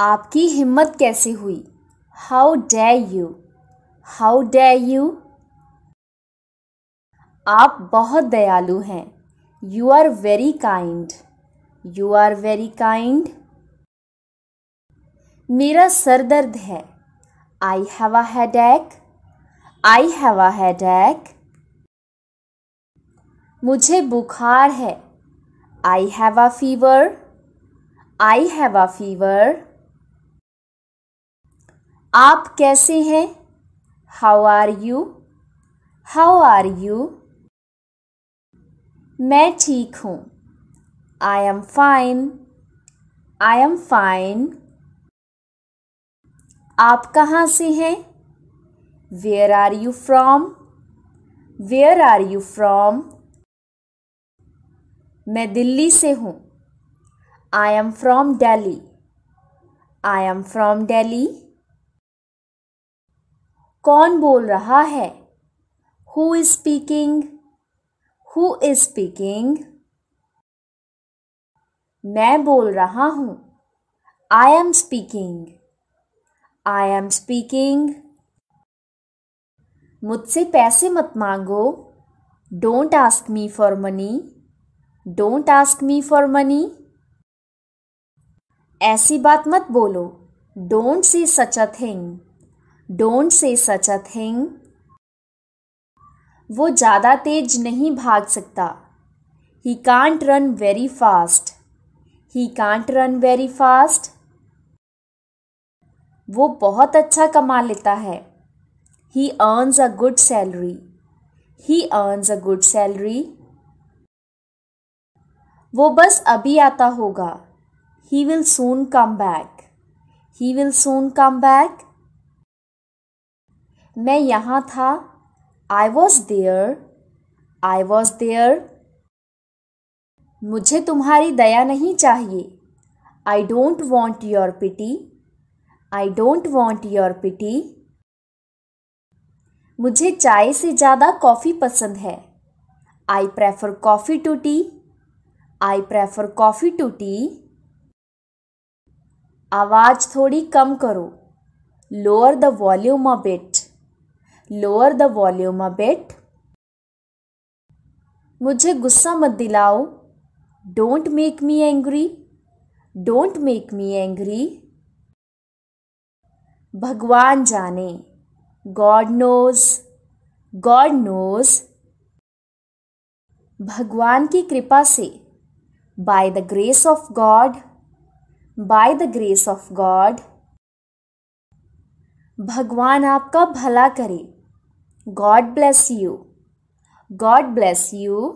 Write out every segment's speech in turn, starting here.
आपकी हिम्मत कैसे हुई how dare you how dare you आप बहुत दयालु हैं you are very kind you are very kind मेरा सर दर्द है आई हैव अ एक आई हैव अ एक मुझे बुखार है I have a fever I have a fever आप कैसे हैं how are you how are you मैं ठीक हूँ I am fine I am fine आप कहाँ से हैं where are you from where are you from मैं दिल्ली से हूँ I am from Delhi I am from Delhi कौन बोल रहा है who is speaking who is speaking मैं बोल रहा हूं I am speaking I am speaking मुझसे पैसे मत मांगो don't ask me for money don't ask me for money ऐसी बात मत बोलो don't say such a thing don't say such a thing वो ज़्यादा तेज नहीं भाग सकता he can't run very fast he can't run very fast वो बहुत अच्छा कमा लेता है he earns a good salary he earns a good salary वो बस अभी आता होगा he will soon come back he will soon come back मैं यहाँ था I was there I was there मुझे तुम्हारी दया नहीं चाहिए I don't want your pity I don't want your pity मुझे चाय से ज़्यादा कॉफ़ी पसंद है I prefer coffee to tea I prefer coffee to tea आवाज़ थोड़ी कम करो lower the volume a bit lower the volume a bit. मुझे गुस्सा मत दिलाओ don't make me angry don't make me angry भगवान जाने गॉड नोज गॉड नोज भगवान की कृपा से by the grace of God by the grace of God भगवान आपका भला करे God bless you. God bless you.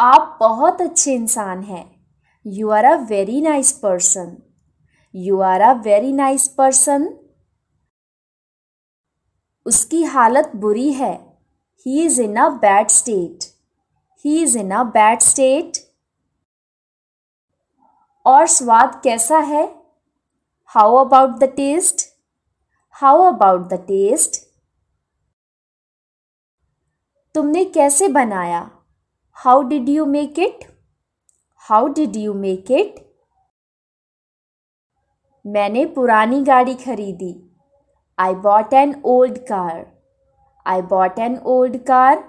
आप बहुत अच्छे इंसान हैं you are a very nice person you are a very nice person उसकी हालत बुरी है he is in a bad state he is in a bad state और स्वाद कैसा है how about the taste how about the taste तुमने कैसे बनाया how did you make it how did you make it मैंने पुरानी गाड़ी खरीदी I bought an old car I bought an old car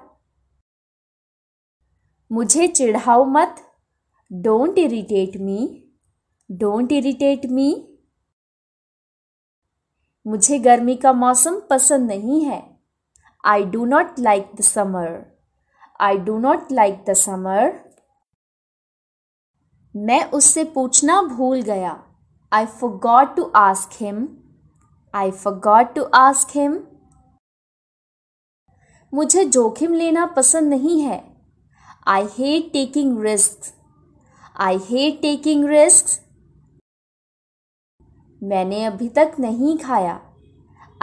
मुझे चिढ़ाओ मत don't irritate me don't irritate me मुझे गर्मी का मौसम पसंद नहीं है I do not like the summer. I do not like the summer. मैं उससे पूछना भूल गया I forgot to ask him. I forgot to ask him. मुझे जोखिम लेना पसंद नहीं है I hate taking risks. I hate taking risks. मैंने अभी तक नहीं खाया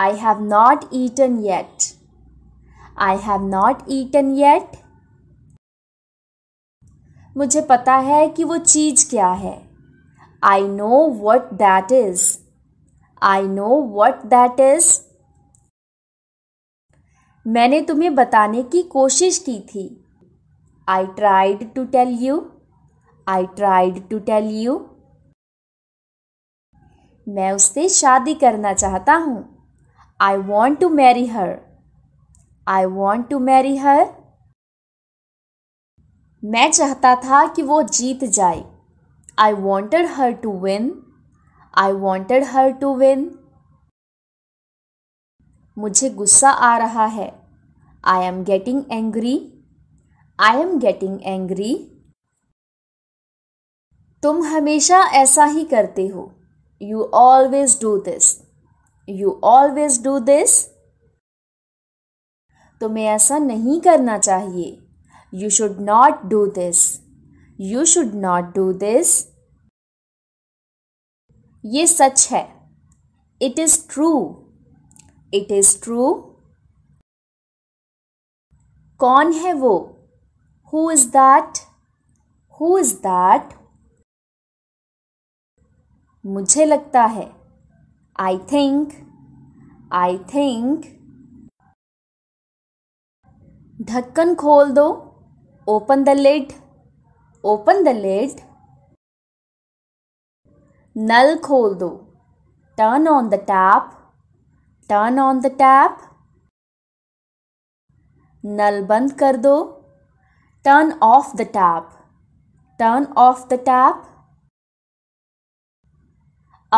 I have not eaten yet. I have not eaten yet मुझे पता है कि वो चीज़ क्या है I know what that is I know what that is मैंने तुम्हें बताने की कोशिश की थी I tried to tell you I tried to tell you मैं उससे शादी करना चाहता हूँ I want to marry her I want to marry her मैं चाहता था कि वो जीत जाए I wanted her to win I wanted her to win मुझे गुस्सा आ रहा है I am getting angry I am getting angry तुम हमेशा ऐसा ही करते हो you always do this you always do this तुम्हें ऐसा नहीं करना चाहिए you should not do this you should not do this ये सच है it is true it is true कौन है वो who is that who is that मुझे लगता है आई थिंक आई थिंक ढक्कन खोल दो open the lid open the lid नल खोल दो turn on the tap turn on the tap नल बंद कर दो turn off the tap turn off the tap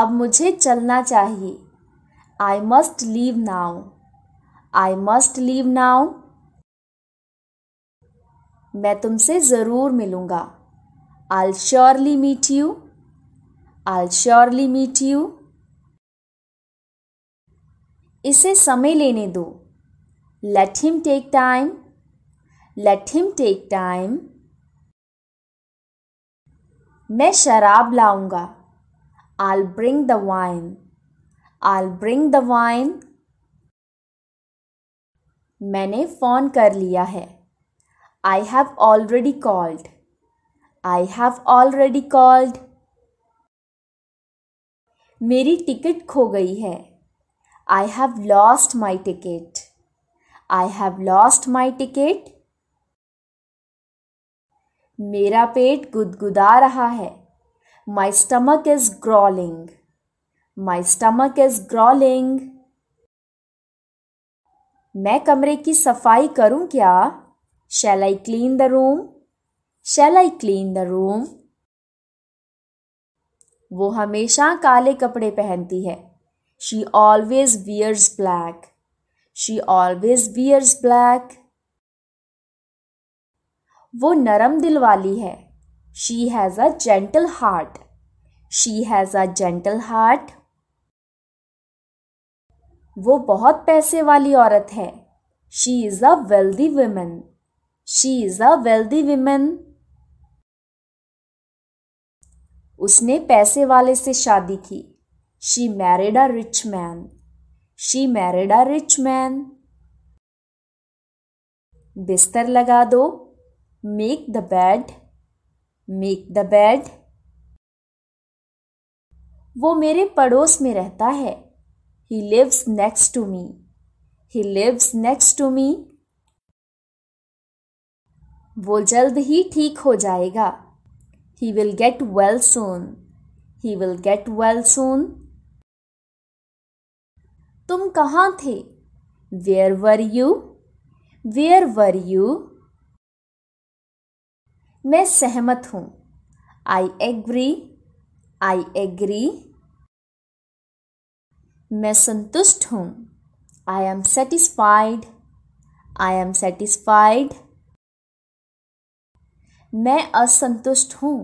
अब मुझे चलना चाहिए I must leave now I must leave now मैं तुमसे ज़रूर मिलूँगा I'll surely meet you. I'll surely meet you. इसे समय लेने दो let him take time let him take time मैं शराब लाऊंगा I'll bring the wine I'll bring the wine मैंने फ़ोन कर लिया है I have already called. I have already called. मेरी टिकट खो गई है I have lost my ticket. I have lost my ticket. मेरा पेट गुदगुदा रहा है My stomach is growling. My stomach is growling. मैं कमरे की सफाई करूं क्या Shall I clean the room? Shall I clean the room? वो हमेशा काले कपड़े पहनती है she always wears black she always wears black वो नरम दिल वाली है she has a gentle heart she has a gentle heart वो बहुत पैसे वाली औरत है she is a wealthy woman. She is a wealthy woman उसने पैसे वाले से शादी की she married a rich man she married a rich man बिस्तर लगा दो make the bed make the bed वो मेरे पड़ोस में रहता है he lives next to me he lives next to me वो जल्द ही ठीक हो जाएगा he will get well soon he will get well soon तुम कहाँ थे where were you where were you मैं सहमत हूँ आई एग्री आई एग्री मैं संतुष्ट हूँ I am satisfied I am satisfied मैं असंतुष्ट हूँ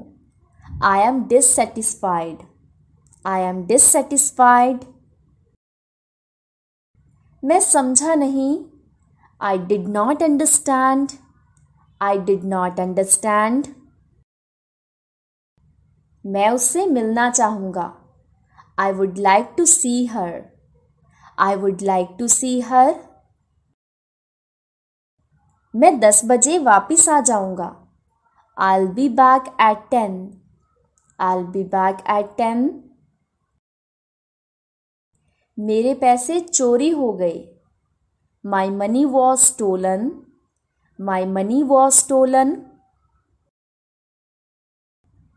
I am dissatisfied I am dissatisfied मैं समझा नहीं I did not understand I did not understand मैं उससे मिलना चाहूँगा I would like to see her I would like to see her मैं दस बजे वापिस आ जाऊँगा I'll be back at ten. I'll be back at ten. मेरे पैसे चोरी हो गए My money was stolen. My money was stolen.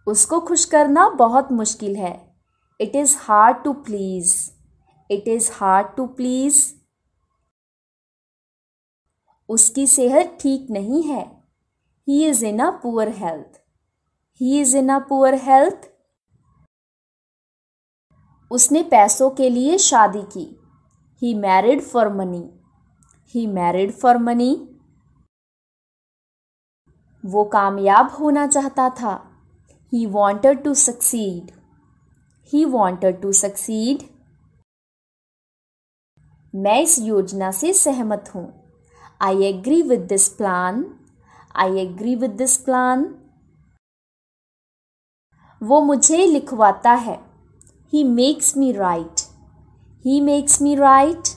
उसको खुश करना बहुत मुश्किल है It is hard to please. It is hard to please. उसकी सेहत ठीक नहीं है He is in a poor health. He is in a poor health. उसने पैसों के लिए शादी की he married for money he married for money वो कामयाब होना चाहता था he wanted to succeed he wanted to succeed मैं इस योजना से सहमत हूँ I agree with this plan I agree with this plan वो मुझे लिखवाता है he makes me write he makes me write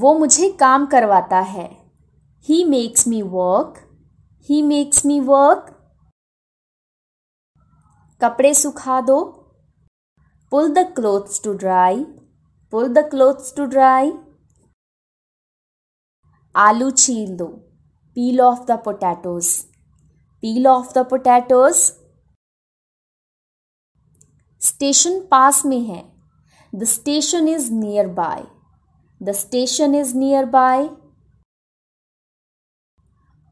वो मुझे काम करवाता है he makes me work he makes me work कपड़े सुखा दो पुल the clothes to dry pull the clothes to dry आलू छील दो peel off the potatoes peel off the potatoes station पास में है the station is nearby the station is nearby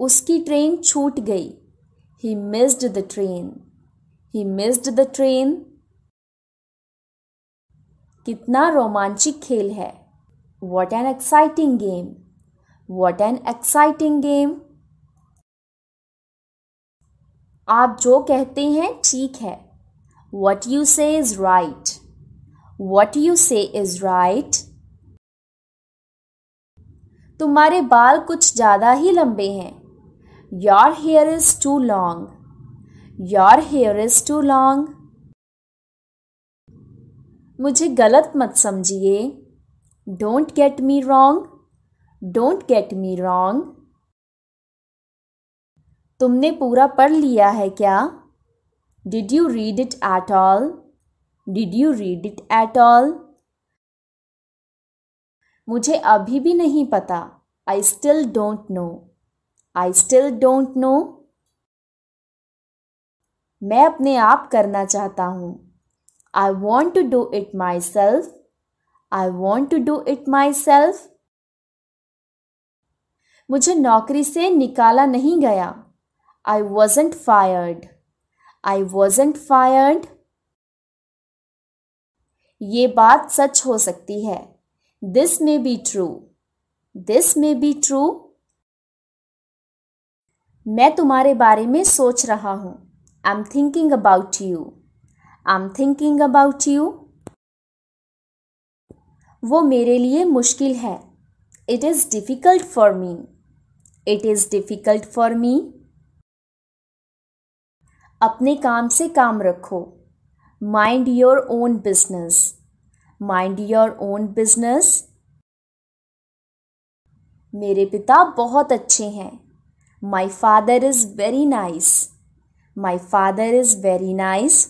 उसकी ट्रेन छूट गई he missed the train he missed the train कितना रोमांचिक खेल है what an exciting game what an exciting game आप जो कहते हैं ठीक है what you say is right what you say is right तुम्हारे बाल कुछ ज़्यादा ही लंबे हैं your hair is too long your hair is too long मुझे गलत मत समझिए don't get me wrong don't get me wrong तुमने पूरा पढ़ लिया है क्या did you read it at all did you read it at all मुझे अभी भी नहीं पता I still don't know I still don't know मैं अपने आप करना चाहता हूँ I want to do it myself I want to do it myself मुझे नौकरी से निकाला नहीं गया I wasn't fired I wasn't fired ये बात सच हो सकती है this may be true this may be true मैं तुम्हारे बारे में सोच रहा हूँ I am thinking about you I am thinking about you वो मेरे लिए मुश्किल है it is difficult for me it is difficult for me अपने काम से काम रखो mind your own business mind your own business मेरे पिता बहुत अच्छे हैं my father is very nice my father is very nice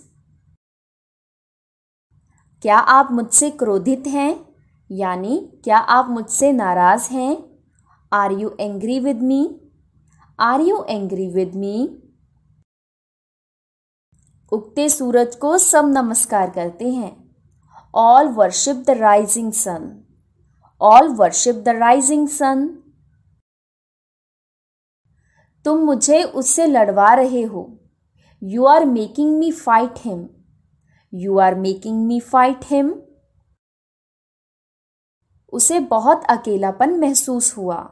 क्या आप मुझसे क्रोधित हैं यानी क्या आप मुझसे नाराज़ हैं are you angry with me are you angry with me उगते सूरज को सब नमस्कार करते हैं all worship the rising sun all worship the rising sun तुम मुझे उससे लड़वा रहे हो you are making me fight him you are making me fight him उसे बहुत अकेलापन महसूस हुआ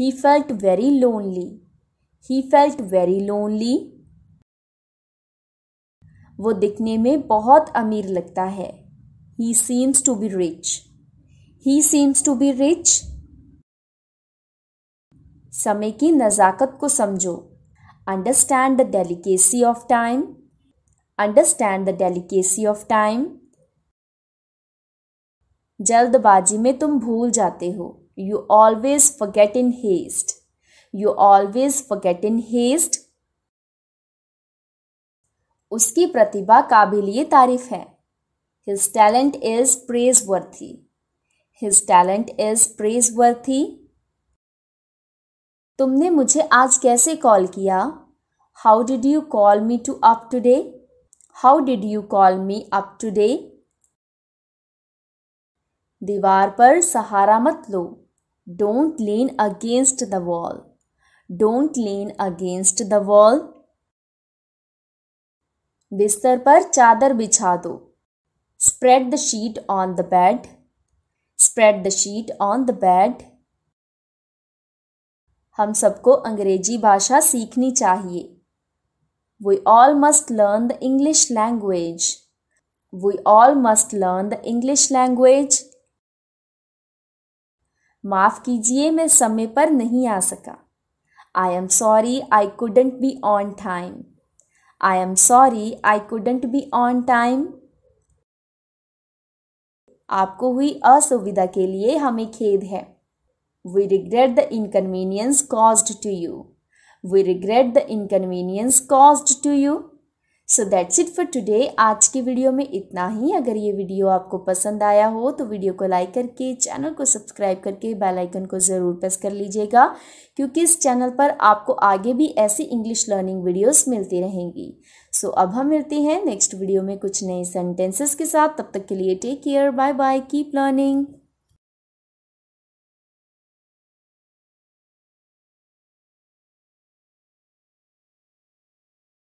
He felt very lonely. He felt very lonely. वो दिखने में बहुत अमीर लगता है He seems to be rich. He seems to be rich. समय की नज़ाकत को समझो understand the delicacy of time understand the delicacy of time जल्दबाजी में तुम भूल जाते हो You always forget in haste. You always forget in haste. उसकी प्रतिभा काबिलिए तारीफ है his talent is praiseworthy his talent is praiseworthy तुमने मुझे आज कैसे कॉल किया how did you call me to up today how how did you call me up day दीवार पर सहारा मत लो don't lean against the wall don't lean against the wall बिस्तर पर चादर बिछा दो spread the sheet on the bed spread the sheet on the bed हम सबको अंग्रेजी भाषा सीखनी चाहिए we all must learn the English language we all must learn the English language माफ़ कीजिए मैं समय पर नहीं आ सका I am sorry I couldn't be on time I am sorry I couldn't be on time आपको हुई असुविधा के लिए हमें खेद है we regret the inconvenience caused to you we regret the inconvenience caused to you so that's it for today आज की वीडियो में इतना ही अगर ये वीडियो आपको पसंद आया हो तो वीडियो को लाइक करके चैनल को सब्सक्राइब करके बेल आइकन को ज़रूर प्रेस कर लीजिएगा क्योंकि इस चैनल पर आपको आगे भी ऐसी इंग्लिश लर्निंग वीडियोस मिलती रहेंगी सो so, अब हम मिलते हैं नेक्स्ट वीडियो में कुछ नए सेंटेंसेस के साथ तब तक के लिए take care bye bye keep learning